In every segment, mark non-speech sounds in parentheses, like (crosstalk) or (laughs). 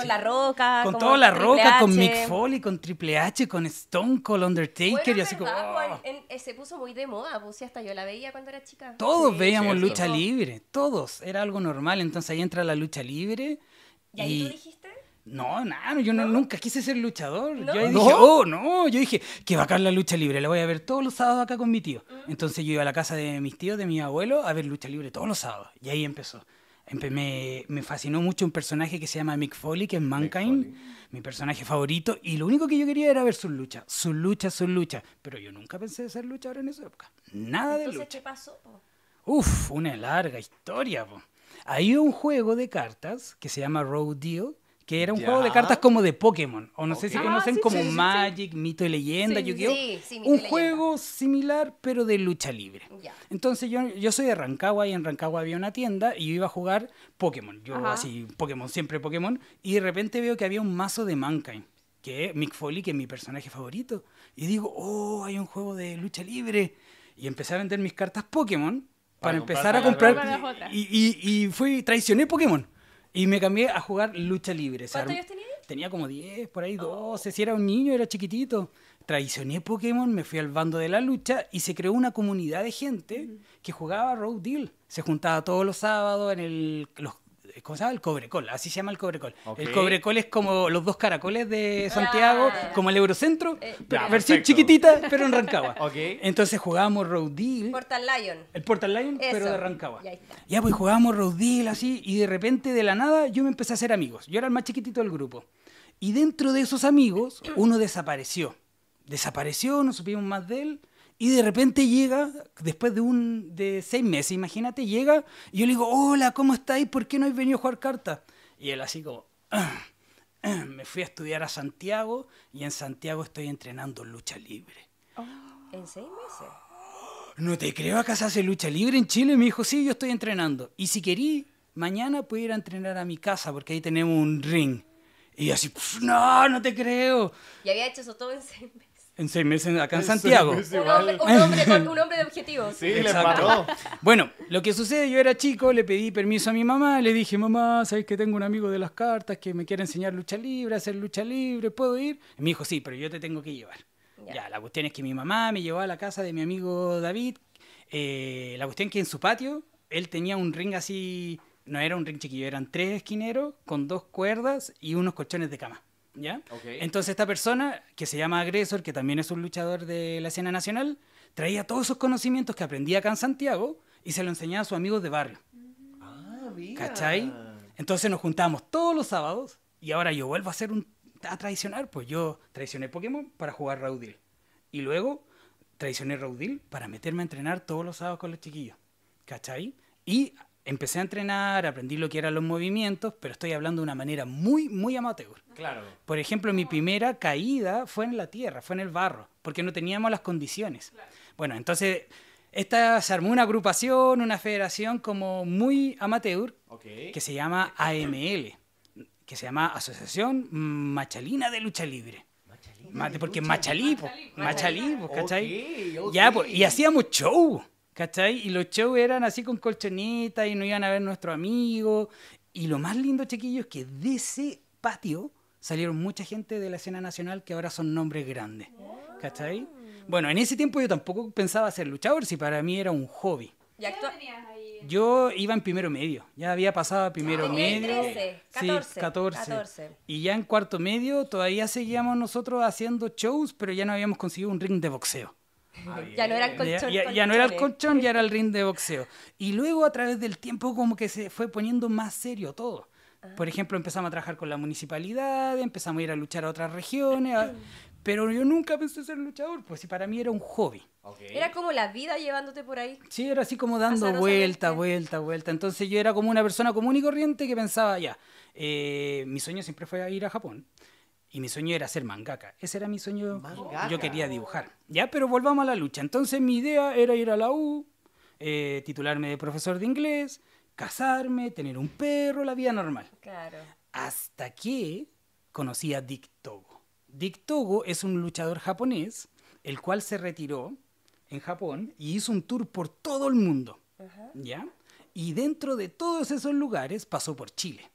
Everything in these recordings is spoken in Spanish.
Con La Roca. Con toda La Roca, con Mick Foley, con Triple H, con Stone Cold, Undertaker y así como... Pues, ¡oh! se puso muy de moda, pues hasta yo la veía cuando era chica. Todos veíamos lucha libre, todos, era algo normal, entonces ahí entra la lucha libre. ¿Y ahí tú dijiste? No, nada, yo nunca quise ser luchador. Yo dije, oh, no, yo dije, que va caer la lucha libre, la voy a ver todos los sábados acá con mi tío. Mm. Entonces yo iba a la casa de mis tíos, de mi abuelo a ver lucha libre todos los sábados. Y ahí empezó me, fascinó mucho un personaje que se llama Mick Foley, que es Mankind, mi personaje favorito, y lo único que yo quería era ver sus lucha. sus lucha, su lucha. pero yo nunca pensé de ser luchador en esa época, nada de lucha. ¿qué pasó? Uf, una larga historia, po. Hay un juego de cartas que se llama Road Deal, que era un juego de cartas como de Pokémon, o no sé si ah, conocen como Magic, Mito y Leyenda, Yu-Gi-Oh! un juego similar pero de lucha libre. Entonces yo, yo soy de Rancagua y en Rancagua había una tienda y yo iba a jugar Pokémon, yo así Pokémon, siempre Pokémon, y de repente veo que había un mazo de Mankind que es Mick Foley, que es mi personaje favorito. Y digo, oh, hay un juego de lucha libre. Y empecé a vender mis cartas Pokémon para, empezar a comprar. Y, y, y, fui, traicioné Pokémon. Y me cambié a jugar lucha libre. ¿Cuántos años tenías? Tenía como 10, por ahí 12. Si era un niño, era chiquitito. Traicioné Pokémon, me fui al bando de la lucha y se creó una comunidad de gente que jugaba Road Deal. Se juntaba todos los sábados en el, los ¿Cómo se El cobrecol, así se llama el cobrecol. El cobrecol es como los dos caracoles de ah. Santiago, como el Eurocentro, eh, pero, versión chiquitita, pero en Rancagua. (laughs) Entonces jugábamos Road Deal. Portal Lion. El Portal Lion, pero de Rancagua. Ya, ya pues jugábamos Road Deal así, y de repente, de la nada, yo me empecé a hacer amigos. Yo era el más chiquitito del grupo. Y dentro de esos amigos, (clears throat) uno desapareció. Desapareció, no supimos más de él. Y de repente llega, después de un de seis meses, imagínate, llega y yo le digo, hola, ¿cómo estáis? ¿Por qué no habéis venido a jugar cartas? Y él así como, (clears throat) ah, me fui a estudiar a Santiago y en Santiago estoy entrenando lucha libre. Oh. ¿En seis meses? No te creo, acá se hace lucha libre en Chile. Y me dijo, sí, yo estoy entrenando. Y si querí, mañana puedo ir a entrenar a mi casa porque ahí tenemos un ring. Y así, no, no te creo. Y había hecho eso todo en seis meses en seis meses acá en Santiago. Un hombre, un hombre, de objetivos. Sí, le paró. Bueno, lo que sucede, yo era chico, le pedí permiso a mi mamá, le dije, mamá, ¿sabes que tengo un amigo de las cartas que me quiere enseñar lucha libre, hacer lucha libre, ¿puedo ir? me dijo, sí, pero yo te tengo que llevar. Ya. la cuestión es que mi mamá me llevó a la casa de mi amigo David. Eh, la cuestión es que en su patio él tenía un ring así, no era un ring chiquillo, eran tres esquineros con dos cuerdas y unos colchones de cama. Entonces esta persona, que se llama Agresor, que también es un luchador de la escena nacional, traía todos esos conocimientos que aprendía acá en Santiago y se lo enseñaba a sus amigos de barrio. Ah, ¿Cachai? Entonces nos juntamos todos los sábados y ahora yo vuelvo a hacer un a traicionar, pues yo traicioné Pokémon para jugar Raudil y luego traicioné Raudil para meterme a entrenar todos los sábados con los chiquillos. ¿Cachai? Y empecé a entrenar, aprendí lo que eran los movimientos, pero estoy hablando de una manera muy, muy amateur. Claro. Por ejemplo, mi primera caída fue en la tierra, fue en el barro, porque no teníamos las condiciones. Bueno, entonces esta se armó una agrupación, una federación como muy amateur, que se llama AML, que se llama Asociación Machalina de Lucha Libre. Machalina porque Machalí, machalipo, ¿cachai? Ya, y hacíamos show. ¿Cachai? Y los shows eran así con colchonetas y no iban a ver nuestro amigo. Y lo más lindo, chiquillos, es que de ese patio salieron mucha gente de la escena nacional que ahora son nombres grandes. ¿Cachai? Bueno, en ese tiempo yo tampoco pensaba ser luchador, si para mí era un hobby. ¿Y yo iba en primero medio, ya había pasado a primero ah, medio. 13, 14. Y ya en cuarto medio todavía seguíamos nosotros haciendo shows, pero ya no habíamos conseguido un ring de boxeo. Ah, ya no era el colchón. Ya, no era el colchón, ya era el ring de boxeo. Y luego a través del tiempo como que se fue poniendo más serio todo. Ah. Por ejemplo, empezamos a trabajar con la municipalidad, empezamos a ir a luchar a otras regiones, (clears throat) pero yo nunca pensé ser luchador, pues para mí era un hobby. Era como la vida llevándote por ahí. Sí, era así como dando vuelta, vuelta, vuelta. Entonces yo era como una persona común y corriente que pensaba, ya, eh, mi sueño siempre fue ir a Japón. Y mi sueño era ser mangaka. Ese era mi sueño. Yo quería dibujar. Ya, pero volvamos a la lucha. Entonces mi idea era ir a la U, eh, titularme de profesor de inglés, casarme, tener un perro, la vida normal. Claro. Hasta que conocí a Dick Togo. Dick Togo es un luchador japonés, el cual se retiró en Japón y hizo un tour por todo el mundo. ¿Ya? Y dentro de todos esos lugares pasó por Chile.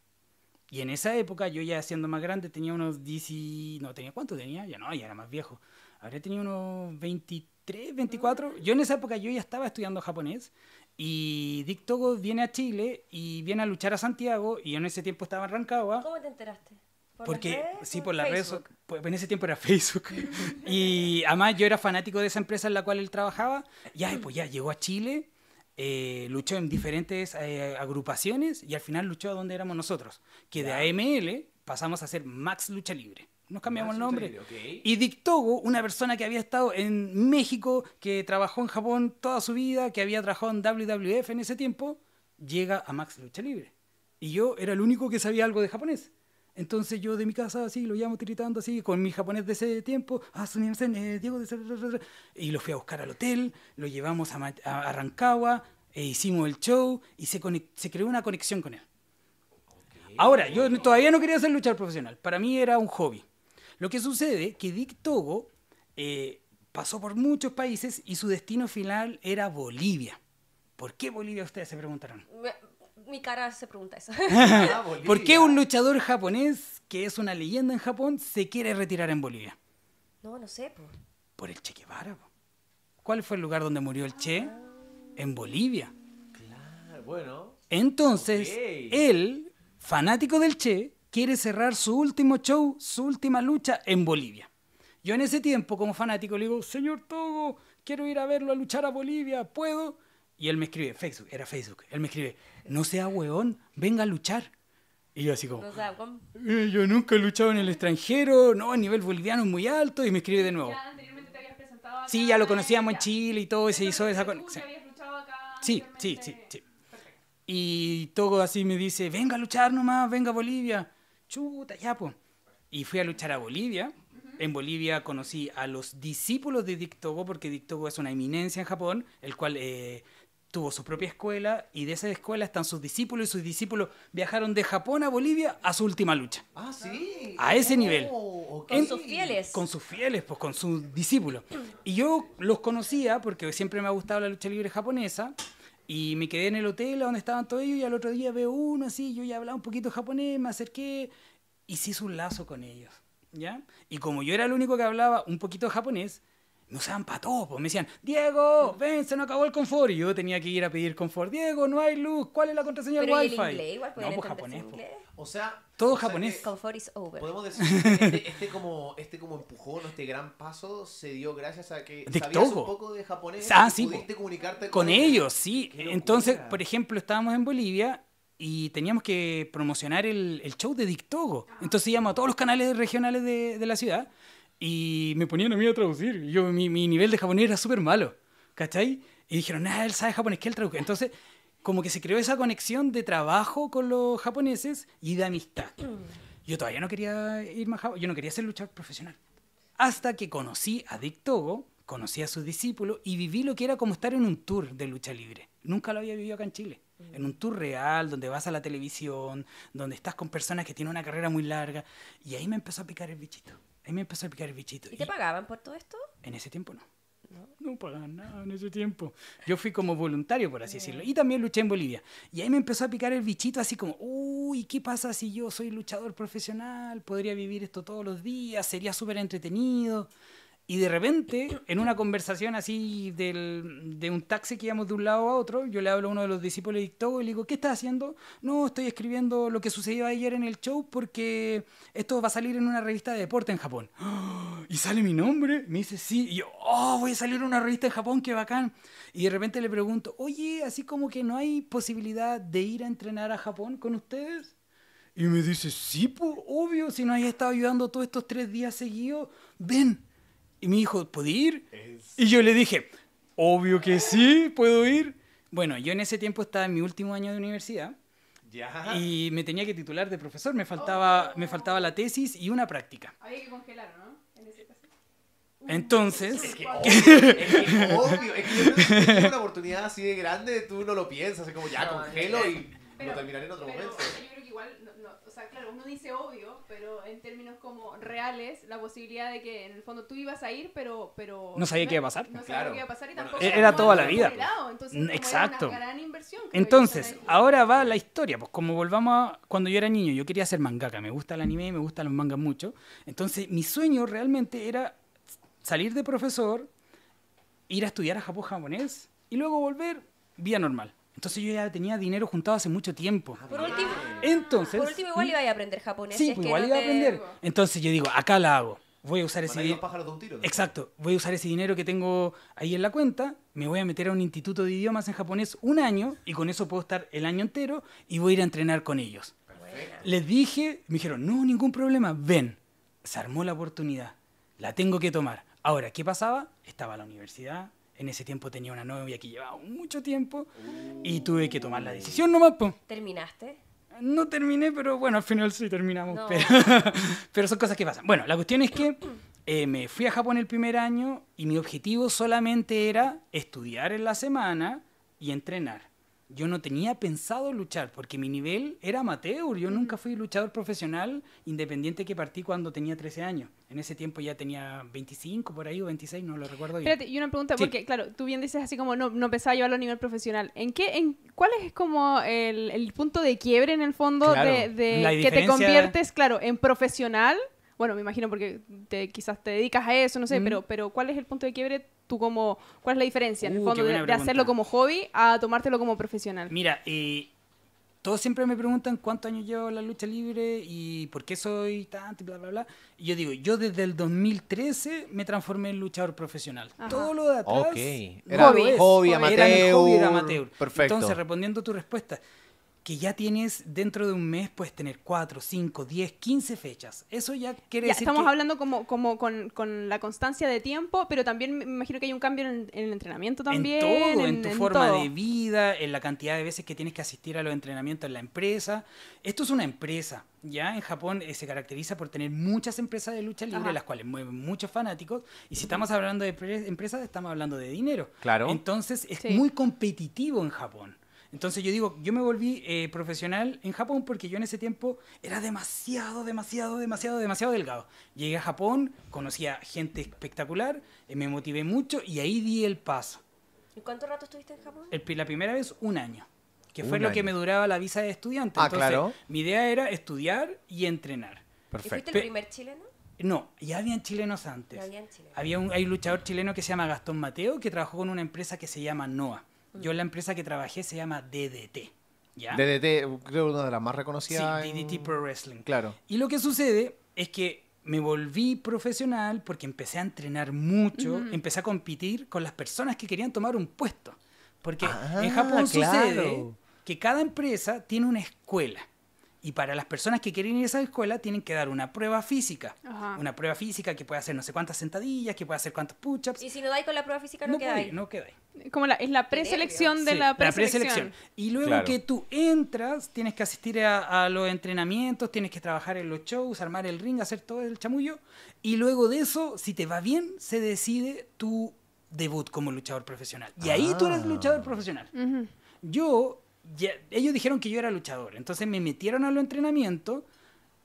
Y en esa época, yo ya siendo más grande, tenía unos 10. No, tenía cuánto tenía, ya no, ya era más viejo. Habría tenido unos 23, 24. Yo en esa época yo ya estaba estudiando japonés. Y Dick Togo viene a Chile y viene a luchar a Santiago. Y yo en ese tiempo estaba arrancado. Rancagua. ¿Cómo te enteraste? ¿Por porque sí, por las redes, pues en ese tiempo era Facebook. (laughs) y además yo era fanático de esa empresa en la cual él trabajaba. Ya, pues ya llegó a Chile eh, luchó en diferentes eh, agrupaciones y al final luchó donde éramos nosotros, que de AML pasamos a ser Max Lucha Libre. Nos cambiamos el nombre. Y Dictogo una persona que había estado en México, que trabajó en Japón toda su vida, que había trabajado en WWF en ese tiempo, llega a Max Lucha Libre. Y yo era el único que sabía algo de japonés. Entonces yo de mi casa así, lo llamo tiritando así, con mi japonés de ese tiempo, ah, eh, Diego de y lo fui a buscar al hotel, lo llevamos a, arrancagua, Rancagua, e hicimos el show y se, se creó una conexión con él. Ahora, yo todavía no quería ser luchador profesional, para mí era un hobby. Lo que sucede que Dick Togo eh, pasó por muchos países y su destino final era Bolivia. ¿Por qué Bolivia? Ustedes se preguntarán mi cara se pregunta eso. (laughs) Ah, (laughs) ¿Por qué un luchador japonés que es una leyenda en Japón se quiere retirar en Bolivia? No, no sé. Por el Che Guevara. ¿Cuál fue el lugar donde murió el Che? Ah. En Bolivia. Claro, bueno. Entonces, él, fanático del Che, quiere cerrar su último show, su última lucha en Bolivia. Yo en ese tiempo, como fanático, le digo, señor Togo, quiero ir a verlo a luchar a Bolivia, ¿puedo? Y él me escribe, Facebook, era Facebook, él me escribe, no sea hueón, venga a luchar. Y yo así como, eh, yo nunca he luchado en el extranjero, no, a nivel boliviano es muy alto, y me escribe de nuevo. Sí, ya lo conocíamos en Chile y todo, y se hizo esa conexión. Sí, sí, sí, sí. Y todo así me dice, venga a luchar nomás, venga a Bolivia. Chuta, ya po. Y fui a luchar a Bolivia. En Bolivia conocí a los discípulos de Dictogo, porque Dictogo es una eminencia en Japón, el cual eh, tuvo su propia escuela y de esa escuela están sus discípulos y sus discípulos viajaron de Japón a Bolivia a su última lucha. Ah, sí. A ese oh, nivel. Con sus fieles. Con sus fieles, pues con sus discípulos. Y yo los conocía porque siempre me ha gustado la lucha libre japonesa. Y me quedé en el hotel donde estaban todos ellos y al otro día veo uno así, yo ya hablaba un poquito japonés, me acerqué y se un lazo con ellos, ¿ya? Y como yo era el único que hablaba un poquito japonés, no usaban para todos, pues, Me decían, Diego, ven, se nos acabó el confort. Y yo tenía que ir a pedir confort. Diego, no hay luz. ¿Cuál es la contraseña del wifi? Inglés, igual no, pues japonés. Pues. O sea, todo japonés. Eh, podemos decir este, este, como, este como empujón, este gran paso se dio gracias a que sabías un poco de japonés ah, pudiste pues. comunicarte con, ellos. Sí, entonces, por ejemplo, estábamos en Bolivia y teníamos que promocionar el, show de Dictogo. Entonces íbamos a todos los canales regionales de la ciudad y me ponían a mí a traducir. Yo, mi, mi nivel de japonés era súper malo, ¿cachai? Y dijeron, nada, él sabe japonés, que él traduce. Entonces, como que se creó esa conexión de trabajo con los japoneses y de amistad. Mm. Yo todavía no quería ir más Japón, yo no quería ser luchador profesional. Hasta que conocí a Dick Togo, conocí a sus discípulos y viví lo que era como estar en un tour de lucha libre. Nunca lo había vivido acá en Chile. Mm. En un tour real, donde vas a la televisión, donde estás con personas que tienen una carrera muy larga. Y ahí me empezó a picar el bichito. Ahí me empezó a picar el bichito. ¿Y, te pagaban por todo esto? En ese tiempo no. No. no pagaban nada en ese tiempo. Yo fui como voluntario, por así decirlo. Y también luché en Bolivia. Y ahí me empezó a picar el bichito así como, uy, ¿qué pasa si yo soy luchador profesional? Podría vivir esto todos los días, sería súper entretenido. Y de repente, en una conversación así del, de un taxi que íbamos de un lado a otro, yo le hablo a uno de los discípulos de Dictó y le digo, ¿qué estás haciendo? No, estoy escribiendo lo que sucedió ayer en el show porque esto va a salir en una revista de deporte en Japón. (gasps) ¿Y sale mi nombre? Me dice, sí. Y yo, oh, voy a salir en una revista en Japón, qué bacán. Y de repente le pregunto, oye, así como que no hay posibilidad de ir a entrenar a Japón con ustedes. Y me dice, sí, pues obvio, si no has estado ayudando todos estos tres días seguidos, ven y me dijo, ¿puedo ir? Y yo le dije, obvio que sí, puedo ir. Bueno, yo en ese tiempo estaba en mi último año de universidad. Y me tenía que titular de profesor. Me faltaba, oh. me faltaba la tesis y una práctica. Había que congelar, ¿no? Entonces. Es que obvio, es que yo una oportunidad así de grande, tú no lo piensas. Es como ya congelo y lo terminaré en otro pero, momento. Yo creo que igual sea, claro, uno dice obvio, pero en términos como reales, la posibilidad de que en el fondo tú ibas a ir, pero... pero no sabía qué iba a pasar. No sabía qué iba a pasar y tampoco... era toda la vida. Pues. Exacto. gran inversión, entonces, ahora va la historia, pues como volvamos a... Cuando yo era niño, yo quería hacer mangaka, me gusta el anime, y me gustan los mangas mucho. Entonces, mi sueño realmente era salir de profesor, ir a estudiar a Japón japonés y luego volver vía normal. Entonces yo ya tenía dinero juntado hace mucho tiempo. Ah, por último, Entonces, por último igual iba a aprender japonés. Sí, pues igual iba a aprender. Entonces yo digo, acá la hago. Voy a usar ese dinero. Exacto. Voy a usar ese dinero que tengo ahí en la cuenta. Me voy a meter a un instituto de idiomas en japonés un año y con eso puedo estar el año entero y voy a ir a entrenar con ellos. Les dije, me dijeron, no, ningún problema, ven. Se armó la oportunidad. La tengo que tomar. Ahora, ¿qué pasaba? Estaba la universidad, en ese tiempo tenía una novia que llevaba mucho tiempo y tuve que tomar la decisión no Po. ¿Terminaste? No terminé, pero bueno, al final sí terminamos. (laughs) Pero, son cosas que pasan. Bueno, la cuestión es que eh, me fui a Japón el primer año y mi objetivo solamente era estudiar en la semana y entrenar yo no tenía pensado luchar, porque mi nivel era amateur, yo nunca fui luchador profesional, independiente que partí cuando tenía 13 años. En ese tiempo ya tenía 25 por ahí o 26, no lo recuerdo bien. Espérate, y una pregunta, porque claro, tú bien dices así como no, no pensaba llevarlo a nivel profesional. ¿En qué, en cuál es como el, punto de quiebre en el fondo de, que te conviertes, claro, en profesional? Bueno, me imagino porque te, quizás te dedicas a eso, no sé, pero, pero ¿cuál es el punto de quiebre tú como, cuál es la diferencia uh, de, hacerlo como hobby a tomártelo como profesional? Mira, eh, todos siempre me preguntan cuántos años llevo la lucha libre y por qué soy tanto y bla, bla, bla. Y yo digo, yo desde el 2013 me transformé en luchador profesional. Todo lo de atrás. Era hobby, hobby amateur. amateur. Perfecto. Entonces, respondiendo a tu respuesta, que ya tienes dentro de un mes puedes tener 4, 5, 10, 15 fechas. Eso ya quiere Estamos hablando como, como con, con, la constancia de tiempo, pero también me imagino que hay un cambio en, el entrenamiento también. En todo, en, tu forma de vida, en la cantidad de veces que tienes que asistir a los entrenamientos en la empresa. Esto es una empresa, ¿ya? En Japón eh, se caracteriza por tener muchas empresas de lucha libre, las cuales mueven muchos fanáticos. Y si estamos hablando de empresas, estamos hablando de dinero. Claro. Entonces es muy competitivo en Japón. Entonces yo digo, yo me volví eh, profesional en Japón porque yo en ese tiempo era demasiado, demasiado, demasiado, demasiado delgado. Llegué a Japón, conocí a gente espectacular, eh, me motivé mucho y ahí di el paso. ¿Y cuánto rato estuviste en Japón? la primera vez un año, que fue lo que me duraba la visa de estudiante. Ah, Entonces, claro. Mi idea era estudiar y entrenar. Perfecto. fuiste el primer chileno? No, ya habían chilenos antes. Había un, hay un luchador chileno que se llama Gastón Mateo que trabajó con una empresa que se llama NOA yo la empresa que trabajé se llama DDT. DDT, creo una de las más reconocidas. Sí, DDT Pro Wrestling. Claro. Y lo que sucede es que me volví profesional porque empecé a entrenar mucho, empecé a competir con las personas que querían tomar un puesto. Porque en ah, Japón sucede que cada empresa tiene una escuela. Y para las personas que quieren ir a esa escuela tienen que dar una prueba física. Una prueba física que puede hacer no sé cuántas sentadillas, que puede hacer cuántos push-ups. Y si no dais con la prueba física no, queda ahí? No quedáis. Como la, es la preselección de la preselección. y luego que tú entras, tienes que asistir a, los entrenamientos, tienes que trabajar en los shows, armar el ring, hacer todo el chamullo. Y luego de eso, si te va bien, se decide tu debut como luchador profesional. Y ahí tú eres ah. luchador profesional. Yo ellos dijeron que yo era luchador, entonces me metieron a los entrenamientos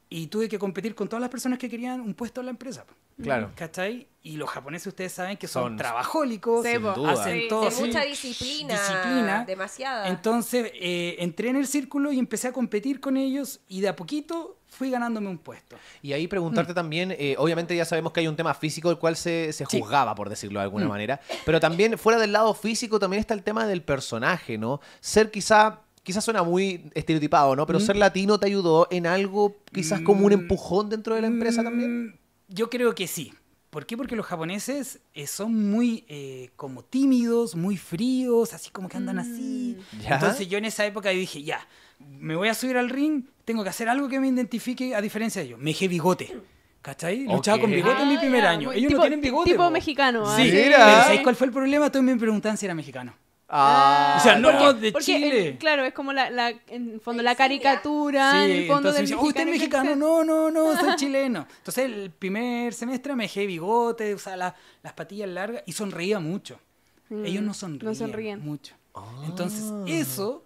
y tuve que competir con todas las personas que querían un puesto en la empresa. Mm. Claro. ¿Cachai? Y los japoneses, ustedes saben que son, trabajólicos, hacen todo. Sí. mucha disciplina. Demasiada. Entonces, eh, entré en el círculo y empecé a competir con ellos y de a poquito fui ganándome un puesto. Y ahí preguntarte mm. también, eh, obviamente ya sabemos que hay un tema físico el cual se, juzgaba, por decirlo de alguna mm. manera, pero también fuera del lado físico también está el tema del personaje, ¿no? Ser quizá quizás suena muy estereotipado, ¿no? Pero mm. ser latino te ayudó en algo, quizás como un empujón dentro de la empresa también. Yo creo que sí. ¿Por qué? Porque los japoneses eh, son muy eh, como tímidos, muy fríos, así como que andan así. Entonces yo en esa época dije, ya, me voy a subir al ring, tengo que hacer algo que me identifique a diferencia de ellos. Me dejé bigote. ¿Cachai? Luchaba con bigote en mi primer ah, año. Ellos no tienen bigote. Tipo mexicano. Ah. Sí. ¿sí? cuál fue el problema? Todos me preguntaban si era mexicano. Ah, o sea, no de Chile. claro, es como la, la en fondo la caricatura, sí, en el fondo entonces, del mexicano ¿Usted es mexicano? No, no, no, soy (laughs) chileno. Entonces, el primer semestre me dejé bigote, usaba la, las patillas largas y sonreía mucho. Mm, ellos no sonríen no sonrían. mucho. Ah. Entonces, eso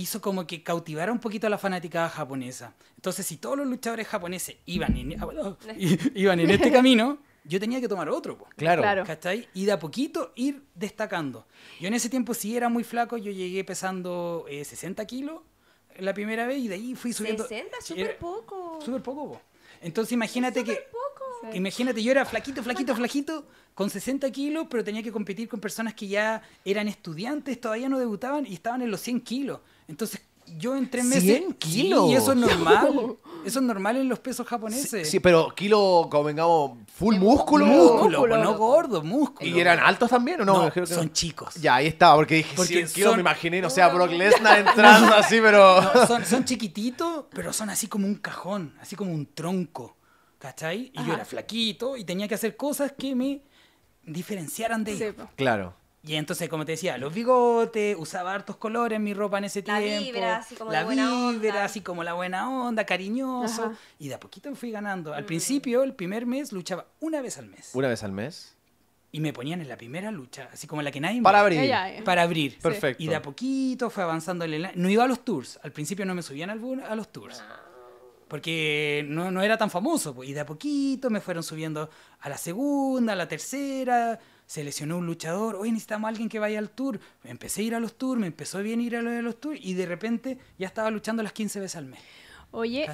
hizo como que cautivara un poquito a la fanática japonesa. Entonces, si todos los luchadores japoneses iban en, ah, (laughs) iban en este camino, yo tenía que tomar otro, claro. claro. ¿cachai? Y de a poquito ir destacando. Yo en ese tiempo sí era muy flaco, yo llegué pesando 60 eh, kilos la primera vez y de ahí fui subiendo. 60, súper poco. Súper poco, Entonces imagínate que... Imagínate, yo era flaquito, flaquito, (laughs) flaquito, con 60 kilos, pero tenía que competir con personas que ya eran estudiantes, todavía no debutaban y estaban en los 100 kilos. Entonces, yo en meses. ¿100 kilos? y eso es (laughs) normal. Eso es normal en los pesos japoneses. Sí, pero kilo, vengamos, full músculo. Músculo, pues, no gordo, músculo. ¿Y eran altos también o no? son chicos. Ya, ahí estaba, porque dije 100 kilos, me imaginé, o sea Brock Lesnar entrando así, pero... (laughs) (laughs) son, chiquititos, pero son así como un cajón, así como un tronco, ¿cachai? Y yo era flaquito y tenía que hacer cosas que me diferenciaran de ellos. claro. Y entonces, como te decía, los bigotes, usaba hartos colores en mi ropa en ese la tiempo. Vibra, así como la, la buena vibra, así como la buena onda, cariñoso. Y de a poquito fui ganando. Al mm. principio, el primer mes, luchaba una vez al mes. ¿Una vez al mes? Y me ponían en la primera lucha, así como la que nadie Para abrir. Para abrir. Perfecto. Y de a poquito fue avanzando el No iba a los tours. Al principio no me subían a los tours. Porque no, no era tan famoso. Pues. Y de a poquito me fueron subiendo a la segunda, a la tercera se lesionó un luchador, hoy necesitamos a alguien que vaya al tour. Empecé a ir a los tours, me empezó bien ir a los, a los tours y de repente ya estaba luchando las 15 veces al mes. Oye,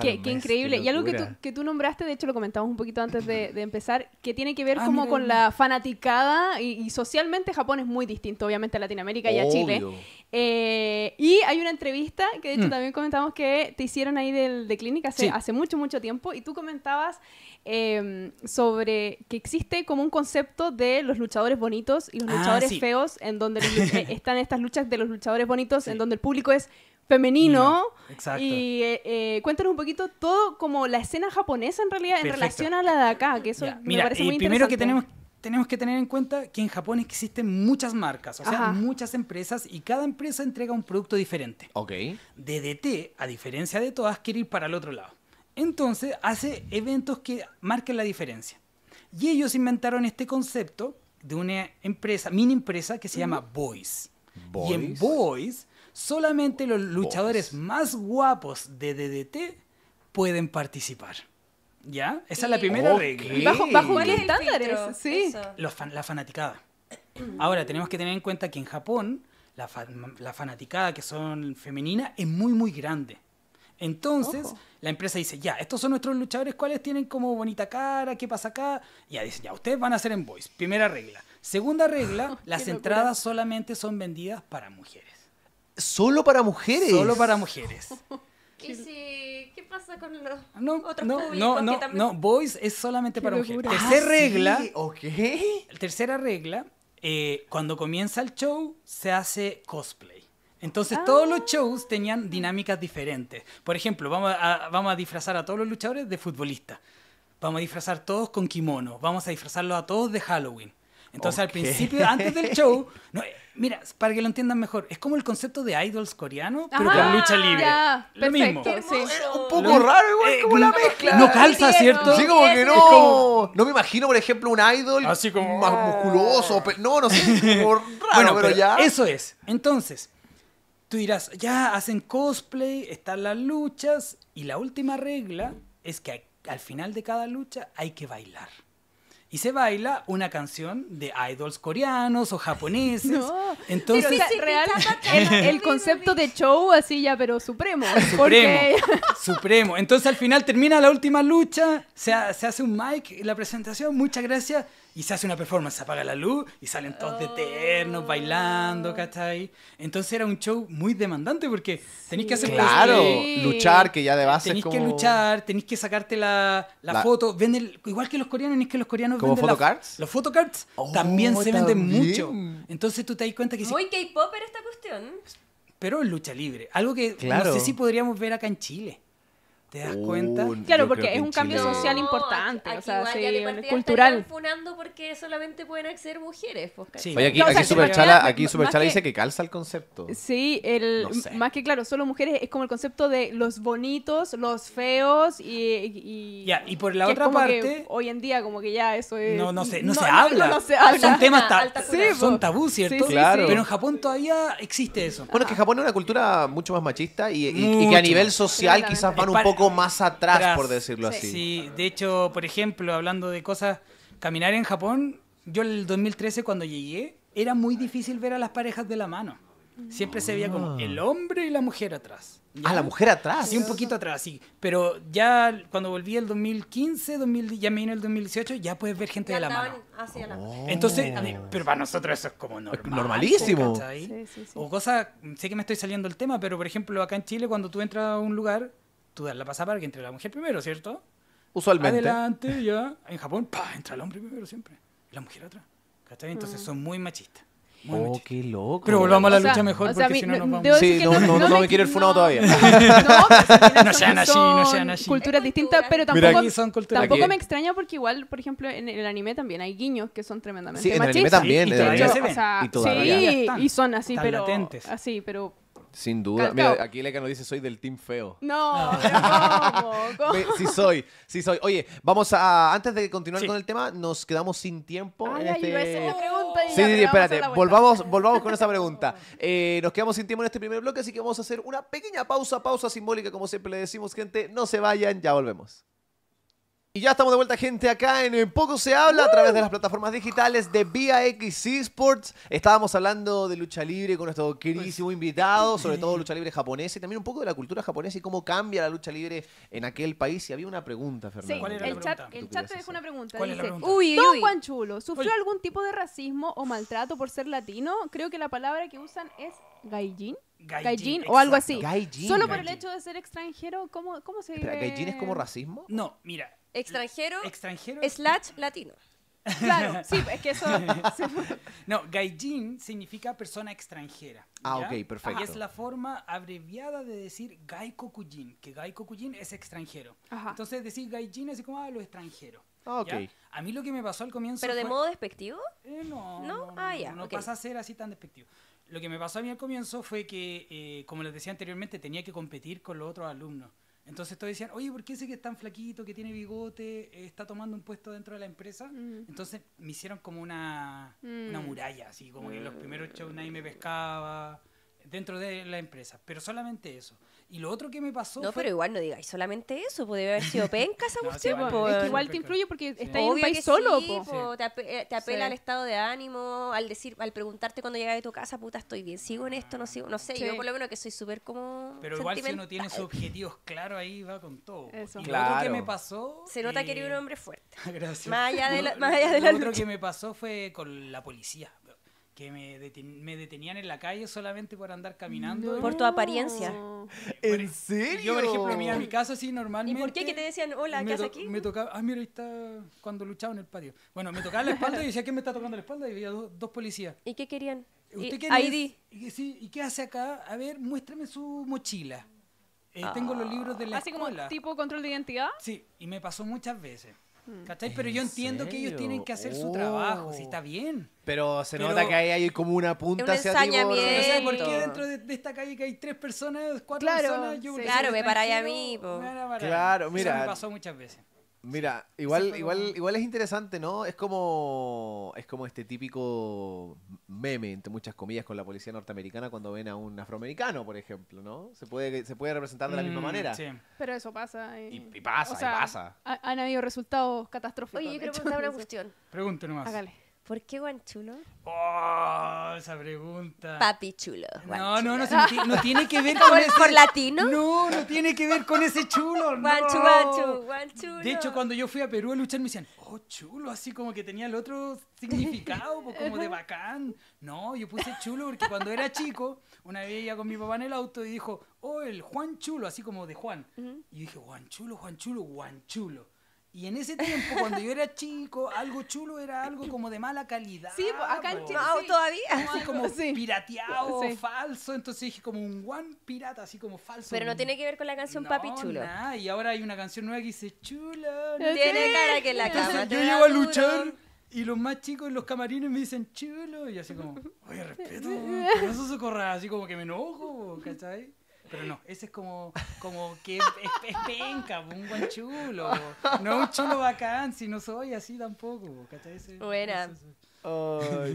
qué, increíble. y algo que tú, nombraste, de hecho lo comentamos un poquito antes de, empezar, que tiene que ver ah, como con la fanaticada y, socialmente Japón es muy distinto, obviamente, a Latinoamérica y a Chile. Eh, y hay una entrevista que de hecho mm. también comentamos que te hicieron ahí de clínica hace, mucho, mucho tiempo y tú comentabas em, sobre que existe como un concepto de los luchadores bonitos y los ah, luchadores feos, en donde eh, (laughs) están estas luchas de los luchadores bonitos, en donde el público es femenino. exacto. Y eh, eh, cuéntanos un poquito todo como la escena japonesa en realidad en relación a la de acá, que eso me parece eh, muy primero que tenemos tenemos que tener en cuenta que en Japón existen muchas marcas, o sea, muchas empresas y cada empresa entrega un producto diferente. Ok. DDT, a diferencia de todas, quiere ir para el otro lado. Entonces hace eventos que marquen la diferencia. Y ellos inventaron este concepto de una empresa, mini empresa, que se llama Boys. Y en Boys solamente los luchadores más guapos de DDT pueden participar. ¿Ya? Esa es la primera regla. ¿Bajo, bajo estándares? Sí. la fanaticada. (clears throat) Ahora, tenemos que tener en cuenta que en Japón la, fanaticada que son femenina es muy, muy grande. Entonces, la empresa dice, ya, estos son nuestros luchadores, ¿cuáles tienen como bonita cara? ¿Qué pasa acá? Ya dicen, ya, ustedes van a ser en voice. Primera regla. Segunda regla, (laughs) las entradas solamente son vendidas para mujeres. ¿Solo para mujeres? Solo para mujeres. (laughs) ¿Y si, ¿Qué pasa con los no, otros no, No, no, no, Boys es solamente para mujeres. Ah, tercera regla. ¿O qué? Tercera regla, cuando comienza el show se hace cosplay. Entonces todos los ah. shows tenían dinámicas diferentes. Por ejemplo, vamos a, disfrazar a todos los luchadores de futbolista. Vamos a disfrazar todos con kimono. Vamos a disfrazarlos a todos de Halloween. Entonces, al principio, antes del show, eh, mira, para que lo entiendan mejor, es como el concepto de idols coreano, pero con lucha libre. lo mismo. Eh, un poco raro, igual, eh, como la mezcla. No calza, ¿cierto? Sí, como que no. no me imagino, por ejemplo, un idol Así como, más ah. musculoso. no, no sé, (laughs) raro, bueno, pero ya. Eso es. Entonces, tú dirás, ya hacen cosplay, están las luchas, y la última regla es que al final de cada lucha hay que bailar y se baila una canción de idols coreanos o japoneses. (laughs) Entonces, (laughs) el, concepto de show así ya, pero supremo. (laughs) Supremo, supremo. Entonces al final termina la última lucha, se, se hace un mic, la presentación, muchas gracias y se hace una performance, se apaga la luz y salen todos de ternos, bailando, oh. ¿cachai? Entonces era un show muy demandante porque tenéis que hacer Claro, luchar, que ya de base Tenéis que luchar, tenéis que sacarte la, foto, venden, igual que los coreanos, es que los coreanos ¿Como venden los photocards oh, también se venden mucho. Entonces tú te das cuenta que... Muy k era esta cuestión. Pero es lucha libre, algo que no sé si podríamos ver acá en Chile. ¿Te das cuenta? claro, porque es un cambio social importante, o sea, cultural. funando porque solamente pueden acceder mujeres, pues, aquí, Superchala, dice que, calza el concepto. Sí, el, más que claro, solo mujeres es como el concepto de los bonitos, los feos y... y, por la otra parte... hoy en día como que ya eso es... No, no se, no se, habla. Son temas son tabú, ¿cierto? claro. Pero en Japón todavía existe eso. Bueno, es que ah. Japón es una cultura mucho más machista y, que a nivel social quizás van un poco más atrás, por decirlo así. Sí, de hecho, por ejemplo, hablando de cosas, caminar en Japón, yo en el 2013 cuando llegué, era muy difícil ver a las parejas de la mano. Siempre se veía como ah. el hombre y la mujer atrás. ¿ya? Ah, la mujer atrás. Sí, un poquito atrás, sí. Pero ya cuando volví el 2015, 2000, ya me vine el 2018, ya puedes ver gente de la mano. Oh. Entonces, pero para nosotros eso es como normal. Normalísimo. o cosas, sé que me estoy saliendo el tema, pero por ejemplo acá en Chile cuando tú entras a un lugar tú das la pasada para que entre la mujer primero, ¿cierto? Usualmente. Adelante, ya. En Japón, pa, entra el hombre primero siempre. Y la mujer atrás. ¿Cachai? Entonces mm. son muy machistas. oh, qué loco. Pero volvamos a la lucha mejor porque si no nos vamos. Sí, no, no, no, me, quiero el funado todavía. (laughs) no, (laughs) sean así, no sean así. Culturas distintas, pero tampoco, tampoco me extraña porque igual, por ejemplo, en el anime también hay guiños que son tremendamente machistas. Sí, en el anime también. sí, y son así, pero... Así, pero sin duda. Mira, aquí que nos dice, soy del team feo. No, (laughs) ¿cómo? Sí soy, sí soy. Oye, vamos a, antes de continuar con el tema, nos quedamos sin tiempo. en este- pregunta Sí, espérate, volvamos, volvamos con esa pregunta. (laughs) Eh, nos quedamos sin tiempo en este primer bloque, así que vamos a hacer una pequeña pausa, pausa simbólica, como siempre le decimos, gente. No se vayan, ya volvemos. Y ya estamos de vuelta, gente, acá en, Poco Se Habla a través de las plataformas digitales de Vía Esports. Estábamos hablando de lucha libre con nuestro pues queridísimo invitado, sobre todo lucha libre japonesa y también un poco de la cultura japonesa y cómo cambia la lucha libre en aquel país. Y había una pregunta, Fernando. Sí, el, chat, el chat te dejó una pregunta. dice, Uy, Don Juan Chulo, ¿sufrió algún tipo de racismo o maltrato por ser latino? Creo que la palabra que usan es gaijin. Gaijin, o algo así. Solo por el hecho de ser extranjero, ¿cómo, se dice? ¿Gaijin es como racismo? No, mira, Extranjero, extranjero slash latino. (laughs) Claro, sí, es que eso. (laughs) no, gaijin significa persona extranjera. Ah, ok, perfecto. Y es la forma abreviada de decir gaikokujin, que gaikokujin es extranjero. Entonces decir gaijin es como ah, lo extranjero. ok. A mí lo que me pasó al comienzo. ¿Pero de modo despectivo? Eh, no, no. Ah, pasa a ser así tan despectivo. Lo que me pasó a mí al comienzo fue que, eh, como les decía anteriormente, tenía que competir con los otros alumnos. Entonces todos decían, oye, ¿por qué ese que es tan flaquito, que tiene bigote, eh, está tomando un puesto dentro de la empresa? Entonces me hicieron como una, mm. muralla, así como que los mm. primeros shows nadie me pescaba dentro de la empresa, pero solamente eso. Y lo otro que me pasó. No, pero igual no digáis solamente eso, podría pues, haber sido (laughs) penca esa es que igual te influye porque sí. estás en un país solo. Eh, te, apela al estado de ánimo, al decir al preguntarte cuando llegas de tu casa, puta, estoy bien, sigo en esto, no sigo. No sé, yo por lo menos que soy súper como. Pero igual si uno tiene sus objetivos claros ahí, va con todo. Y lo otro que me pasó. Se nota que eres un eh, hombre fuerte. (laughs) Gracias. Más allá de la, más allá de Lo otro que me pasó fue con la policía que me, me, detenían en la calle solamente por andar caminando. Por tu apariencia. ¿En serio? Yo, por ejemplo, mira mi casa así normalmente. ¿Y por qué que te decían, hola, ¿qué haces aquí? Me tocaba, ah, mira, ahí está cuando luchaba en el patio. Bueno, me tocaba la espalda y decía, ¿quién me está tocando la espalda? Y veía dos policías. ¿Y qué querían? ID. Y, sí, ¿Y qué hace acá? A ver, muéstrame su mochila. Eh, Tengo los libros de la ah. Así escuela. tipo control de identidad. Sí, y me pasó muchas veces. Mm. ¿Cachai? Pero yo entiendo que ellos tienen que hacer su trabajo, si está oh. bien. Pero se nota que ahí hay como una punta hacia No sé por qué dentro de, esta calle que hay tres personas, cuatro claro, personas, yo Claro, me paráis a mí. Claro, mira. Eso me pasó muchas veces. Mira, igual, igual, igual es interesante, ¿no? Es como, es como este típico meme, entre muchas comillas, con la policía norteamericana cuando ven a un afroamericano, por ejemplo, ¿no? Se puede, se puede representar de la misma mm, manera. Sí. Pero eso pasa. Y, pasa, pasa. Han habido resultados catastróficos. Oye, yo quiero una cuestión. Pregunte nomás. Hágale. ¿Por qué Chulo? ¡Oh! Esa pregunta. Papi chulo. No, no, no, no, no (laughs) tiene que ver con ese. ¿Por latino? No, no tiene que ver con ese chulo. (laughs) Guanchu, guanchu, Chulo. De hecho, cuando yo fui a Perú a luchar, me decían, oh, chulo, así como que tenía el otro significado, pues, como de (laughs) bacán. No, yo puse chulo porque cuando era chico, una vez iba con mi papá en el auto y dijo, oh, el Juan Chulo, así como de Juan. Y yo dije, Juan Chulo, Juan Chulo, Juan Chulo. Y en ese tiempo, cuando yo era chico, algo chulo era algo como de mala calidad. Sí, acá en Chile. todavía. Como, como pirateado, falso. Entonces dije como un one pirata, así como falso. Pero no tiene que ver con la canción Papi Chulo. nada. Y ahora hay una canción nueva que dice Chulo. tiene cara que la cama. yo llevo a luchar. Y los más chicos en los camarines me dicen chulo. Y así como, oye, respeto. (laughs) no eso socorra, así como que me enojo, ¿cachai? Pero no, ese es como, como que es, penca, un buen chulo. No un chulo bacán, si no soy así tampoco. ¿cachai?